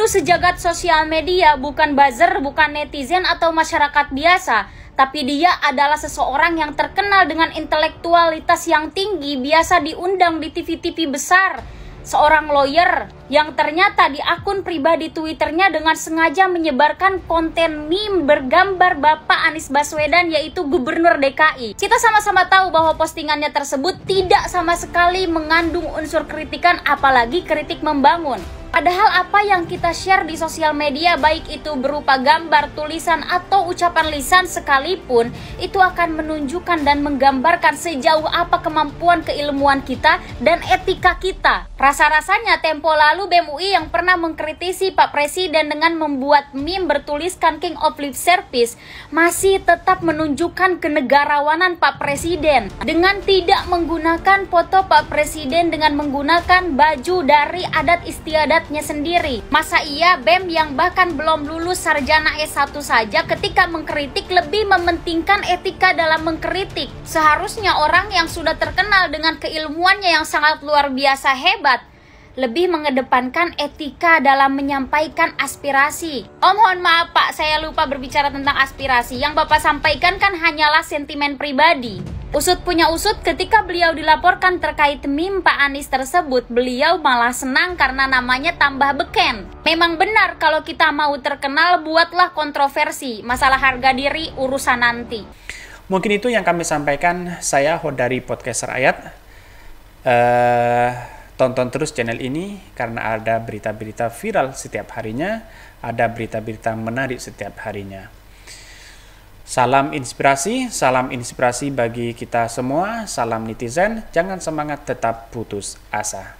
itu sejagat sosial media, bukan buzzer, bukan netizen atau masyarakat biasa, tapi dia adalah seseorang yang terkenal dengan intelektualitas yang tinggi, biasa diundang di TV-TV besar, seorang lawyer yang ternyata di akun pribadi Twitternya dengan sengaja menyebarkan konten meme bergambar Bapak Anies Baswedan yaitu Gubernur DKI. Kita sama-sama tahu bahwa postingannya tersebut tidak sama sekali mengandung unsur kritikan apalagi kritik membangun. Padahal apa yang kita share di sosial media baik itu berupa gambar, tulisan atau ucapan lisan sekalipun itu akan menunjukkan dan menggambarkan sejauh apa kemampuan keilmuan kita dan etika kita. Rasa-rasanya tempo lalu BMUI yang pernah mengkritisi Pak Presiden dengan membuat meme bertuliskan King of Lip Service masih tetap menunjukkan kenegarawanan Pak Presiden dengan tidak menggunakan foto Pak Presiden dengan menggunakan baju dari adat istiadat gugatnya sendiri. Masa iya BEM yang bahkan belum lulus sarjana S1 saja ketika mengkritik lebih mementingkan etika dalam mengkritik. Seharusnya orang yang sudah terkenal dengan keilmuannya yang sangat luar biasa hebat lebih mengedepankan etika dalam menyampaikan aspirasi. Oh mohon maaf Pak, saya lupa berbicara tentang aspirasi. Yang Bapak sampaikan kan hanyalah sentimen pribadi. Usut punya usut ketika beliau dilaporkan terkait meme Pak Anies tersebut, beliau malah senang karena namanya tambah beken. Memang benar kalau kita mau terkenal buatlah kontroversi, masalah harga diri urusan nanti. Mungkin itu yang kami sampaikan, saya Hodari Podcaster Ayat. Uh, tonton terus channel ini karena ada berita-berita viral setiap harinya, ada berita-berita menarik setiap harinya. Salam inspirasi, salam inspirasi bagi kita semua, salam netizen, jangan semangat tetap putus asa.